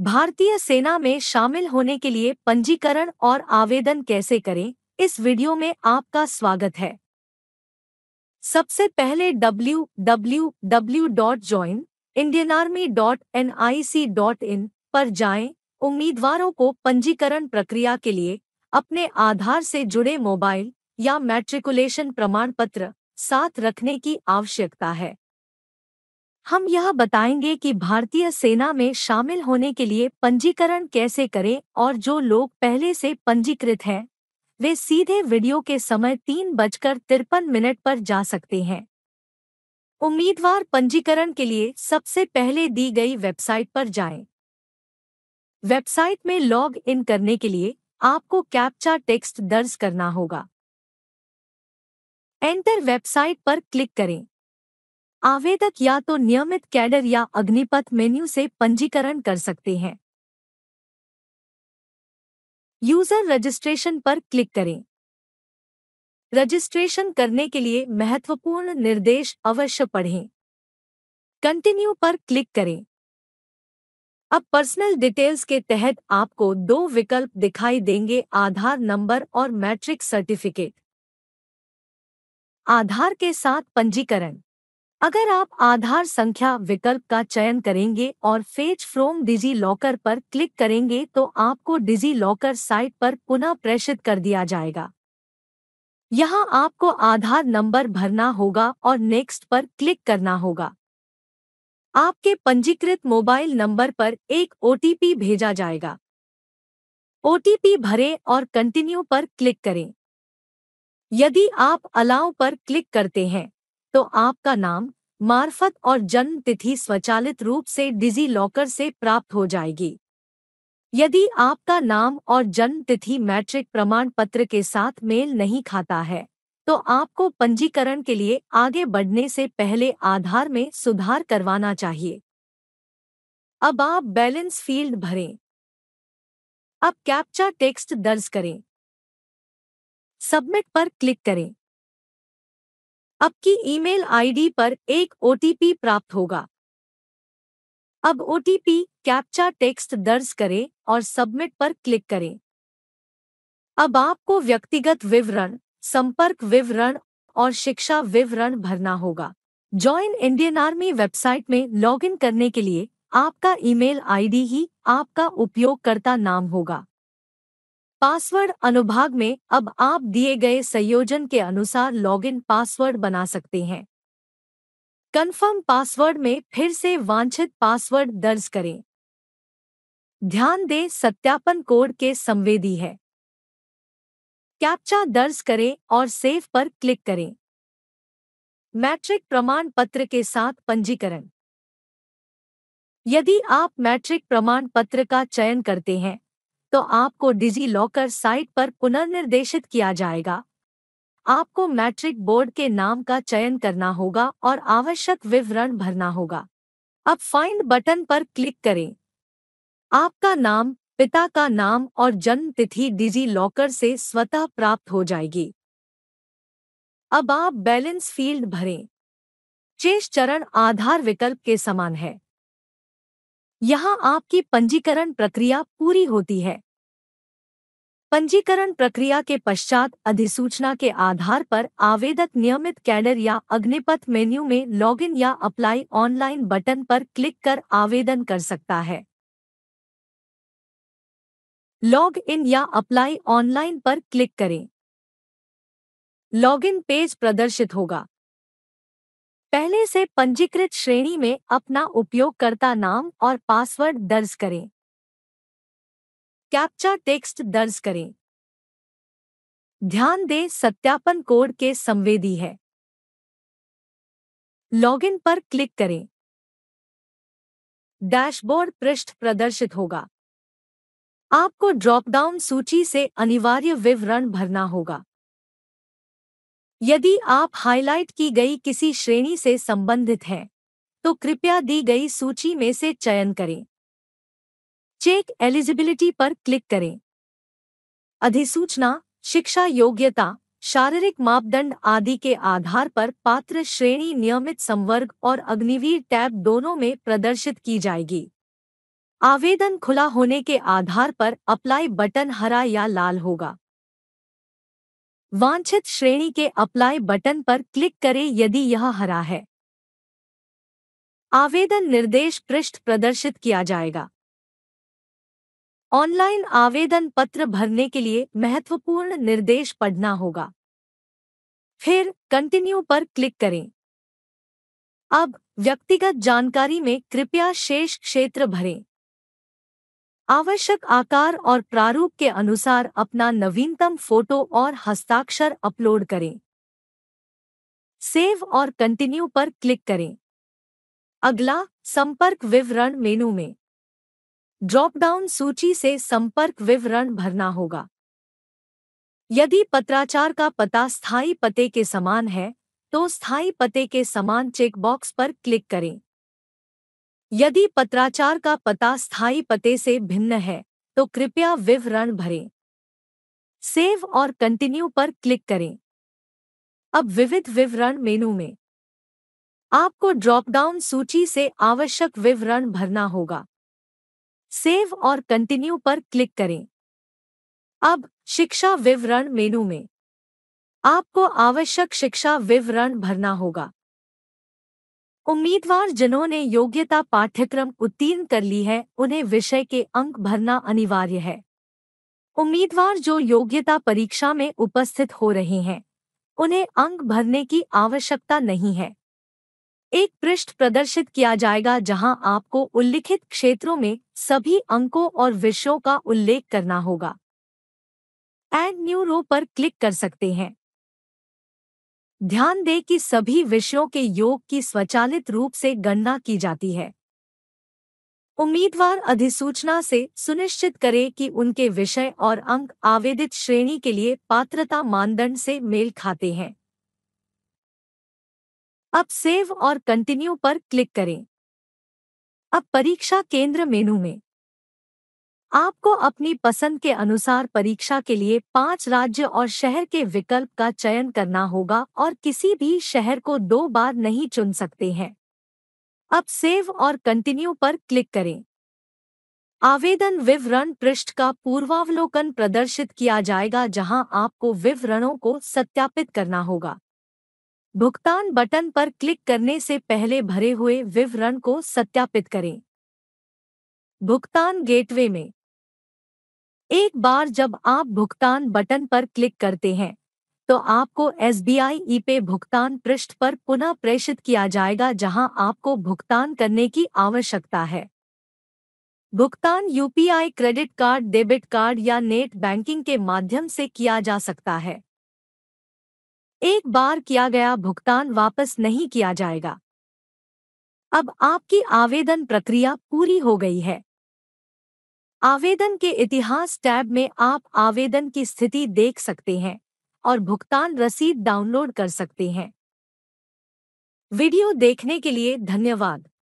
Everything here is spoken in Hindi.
भारतीय सेना में शामिल होने के लिए पंजीकरण और आवेदन कैसे करें इस वीडियो में आपका स्वागत है सबसे पहले W W W dot join Indian Army dot N I C dot in पर जाएं उम्मीदवारों को पंजीकरण प्रक्रिया के लिए अपने आधार से जुड़े मोबाइल या मैट्रिकुलेशन प्रमाण पत्र साथ रखने की आवश्यकता है हम यह बताएंगे कि भारतीय सेना में शामिल होने के लिए पंजीकरण कैसे करें और जो लोग पहले से पंजीकृत हैं वे सीधे वीडियो के समय तीन बजकर तिरपन मिनट पर जा सकते हैं उम्मीदवार पंजीकरण के लिए सबसे पहले दी गई वेबसाइट पर जाएं। वेबसाइट में लॉग इन करने के लिए आपको कैप्चा टेक्स्ट दर्ज करना होगा एंटर वेबसाइट पर क्लिक करें आवेदक या तो नियमित कैडर या अग्निपथ मेन्यू से पंजीकरण कर सकते हैं यूजर रजिस्ट्रेशन पर क्लिक करें रजिस्ट्रेशन करने के लिए महत्वपूर्ण निर्देश अवश्य पढ़ें कंटिन्यू पर क्लिक करें अब पर्सनल डिटेल्स के तहत आपको दो विकल्प दिखाई देंगे आधार नंबर और मैट्रिक सर्टिफिकेट आधार के साथ पंजीकरण अगर आप आधार संख्या विकल्प का चयन करेंगे और फेच फ्रोम डिजी लॉकर पर क्लिक करेंगे तो आपको डिजी लॉकर साइट पर पुनः प्रेषित कर दिया जाएगा यहाँ आपको आधार नंबर भरना होगा और नेक्स्ट पर क्लिक करना होगा आपके पंजीकृत मोबाइल नंबर पर एक ओटीपी भेजा जाएगा ओटीपी भरें और कंटिन्यू पर क्लिक करें यदि आप अलाउ पर क्लिक करते हैं तो आपका नाम मार्फत और जन्म तिथि स्वचालित रूप से डिजी लॉकर से प्राप्त हो जाएगी यदि आपका नाम और जन्म तिथि मैट्रिक प्रमाण पत्र के साथ मेल नहीं खाता है तो आपको पंजीकरण के लिए आगे बढ़ने से पहले आधार में सुधार करवाना चाहिए अब आप बैलेंस फील्ड भरें अब कैप्चा टेक्स्ट दर्ज करें सबमिट पर क्लिक करें आपकी ईमेल आईडी पर एक ओटीपी प्राप्त होगा अब ओटीपी कैप्चा टेक्स्ट दर्ज करें और सबमिट पर क्लिक करें अब आपको व्यक्तिगत विवरण संपर्क विवरण और शिक्षा विवरण भरना होगा ज्वाइन इंडियन आर्मी वेबसाइट में लॉगिन करने के लिए आपका ईमेल आईडी ही आपका उपयोगकर्ता नाम होगा पासवर्ड अनुभाग में अब आप दिए गए संयोजन के अनुसार लॉगिन पासवर्ड बना सकते हैं कन्फर्म पासवर्ड में फिर से वांछित पासवर्ड दर्ज करें ध्यान दें सत्यापन कोड के संवेदी है कैप्चा दर्ज करें और सेव पर क्लिक करें मैट्रिक प्रमाण पत्र के साथ पंजीकरण यदि आप मैट्रिक प्रमाण पत्र का चयन करते हैं तो आपको डिजी लॉकर साइट पर पुनर्निर्देशित किया जाएगा आपको मैट्रिक बोर्ड के नाम का चयन करना होगा और आवश्यक विवरण भरना होगा अब फाइंड बटन पर क्लिक करें आपका नाम पिता का नाम और जन्म तिथि डिजी लॉकर से स्वतः प्राप्त हो जाएगी अब आप बैलेंस फील्ड भरें शेष चरण आधार विकल्प के समान है यहां आपकी पंजीकरण प्रक्रिया पूरी होती है पंजीकरण प्रक्रिया के पश्चात अधिसूचना के आधार पर आवेदक नियमित कैडर या अग्निपथ मेन्यू में लॉगिन या अप्लाई ऑनलाइन बटन पर क्लिक कर आवेदन कर सकता है लॉग इन या अप्लाई ऑनलाइन पर क्लिक करें लॉगिन पेज प्रदर्शित होगा पहले से पंजीकृत श्रेणी में अपना उपयोगकर्ता नाम और पासवर्ड दर्ज करें कैप्चा टेक्स्ट दर्ज करें ध्यान दें सत्यापन कोड के संवेदी है लॉगिन पर क्लिक करें डैशबोर्ड पृष्ठ प्रदर्शित होगा आपको ड्रॉपडाउन सूची से अनिवार्य विवरण भरना होगा यदि आप हाईलाइट की गई किसी श्रेणी से संबंधित हैं तो कृपया दी गई सूची में से चयन करें चेक एलिजिबिलिटी पर क्लिक करें अधिसूचना शिक्षा योग्यता शारीरिक मापदंड आदि के आधार पर पात्र श्रेणी नियमित संवर्ग और अग्निवीर टैब दोनों में प्रदर्शित की जाएगी आवेदन खुला होने के आधार पर अप्लाई बटन हरा या लाल होगा वांछित श्रेणी के अप्लाई बटन पर क्लिक करें यदि यह हरा है आवेदन निर्देश पृष्ठ प्रदर्शित किया जाएगा ऑनलाइन आवेदन पत्र भरने के लिए महत्वपूर्ण निर्देश पढ़ना होगा फिर कंटिन्यू पर क्लिक करें अब व्यक्तिगत जानकारी में कृपया शेष क्षेत्र भरें आवश्यक आकार और प्रारूप के अनुसार अपना नवीनतम फोटो और हस्ताक्षर अपलोड करें सेव और कंटिन्यू पर क्लिक करें अगला संपर्क विवरण मेनू में ड्रॉपडाउन सूची से संपर्क विवरण भरना होगा यदि पत्राचार का पता स्थायी पते के समान है तो स्थायी पते के समान चेकबॉक्स पर क्लिक करें यदि पत्राचार का पता स्थायी पते से भिन्न है तो कृपया विवरण भरें सेव और कंटिन्यू पर क्लिक करें अब विविध विवरण मेनू में आपको ड्रॉपडाउन सूची से आवश्यक विवरण भरना होगा सेव और कंटिन्यू पर क्लिक करें अब शिक्षा विवरण मेनू में आपको आवश्यक शिक्षा विवरण भरना होगा उम्मीदवार जिन्होंने योग्यता पाठ्यक्रम उत्तीर्ण कर ली है उन्हें विषय के अंक भरना अनिवार्य है उम्मीदवार जो योग्यता परीक्षा में उपस्थित हो रहे हैं उन्हें अंक भरने की आवश्यकता नहीं है एक पृष्ठ प्रदर्शित किया जाएगा जहां आपको उल्लिखित क्षेत्रों में सभी अंकों और विषयों का उल्लेख करना होगा एड न्यू रो पर क्लिक कर सकते हैं ध्यान दें कि सभी विषयों के योग की स्वचालित रूप से गणना की जाती है उम्मीदवार अधिसूचना से सुनिश्चित करें कि उनके विषय और अंक आवेदित श्रेणी के लिए पात्रता मानदंड से मेल खाते हैं अब सेव और कंटिन्यू पर क्लिक करें अब परीक्षा केंद्र मेनू में आपको अपनी पसंद के अनुसार परीक्षा के लिए पांच राज्य और शहर के विकल्प का चयन करना होगा और किसी भी शहर को दो बार नहीं चुन सकते हैं अब सेव और कंटिन्यू पर क्लिक करें आवेदन विवरण पृष्ठ का पूर्वावलोकन प्रदर्शित किया जाएगा जहां आपको विवरणों को सत्यापित करना होगा भुगतान बटन पर क्लिक करने से पहले भरे हुए विवरण को सत्यापित करें भुगतान गेटवे में एक बार जब आप भुगतान बटन पर क्लिक करते हैं तो आपको एस बी आई ई पे भुगतान पृष्ठ पर पुनः प्रेषित किया जाएगा जहां आपको भुगतान करने की आवश्यकता है भुगतान UPI credit card debit card या नेट बैंकिंग के माध्यम से किया जा सकता है एक बार किया गया भुगतान वापस नहीं किया जाएगा अब आपकी आवेदन प्रक्रिया पूरी हो गई है आवेदन के इतिहास टैब में आप आवेदन की स्थिति देख सकते हैं और भुगतान रसीद डाउनलोड कर सकते हैं वीडियो देखने के लिए धन्यवाद